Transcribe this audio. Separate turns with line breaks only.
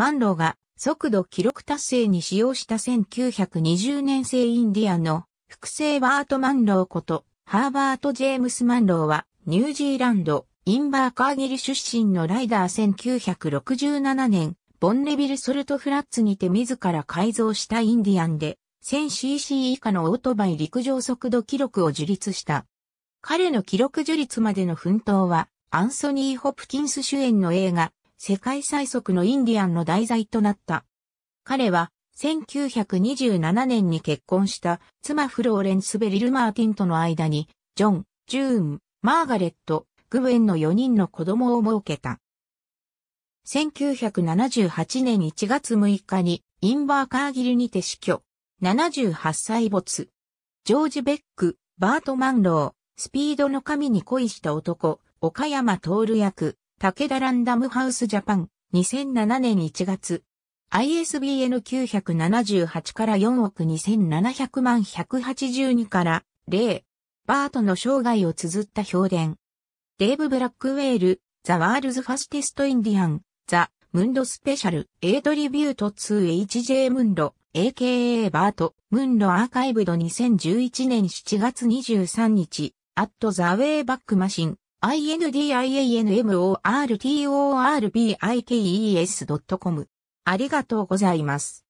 マンローが速度記録達成に使用した1920年製インディアンの複製バート・マンローことハーバート・ジェームス・マンローはニュージーランドインバーカーギル出身のライダー1967年ボンネビル・ソルトフラッツにて自ら改造したインディアンで 1000cc 以下のオートバイ陸上速度記録を樹立した。彼の記録樹立までの奮闘はアンソニー・ホプキンス主演の映画世界最速のインディアンの題材となった。彼は、1927年に結婚した妻フローレンス・ベリル・マーティンとの間に、ジョン、ジューン、マーガレット、グウェンの4人の子供を設けた。1978年1月6日にインバーカーギルにて死去。78歳没。ジョージ・ベック、バート・マンロー、スピードの神に恋した男、岡山徹役、武田ランダムハウスジャパン、2007年1月。ISBN 978から4億2700万182から0。バートの生涯を綴った評伝。デーブ・ブラックウェール、ザ・ワールズ・ファスティスト・インディアン、ザ・ムンド・スペシャル、エイトリビュート 2HJ ムンド、AKA バート、ムンド・アーカイブド2011年7月23日、アット・ザ・ウェイ・バック・マシン、i n d i a n m o r t o r b i t e s c o m ありがとうございます。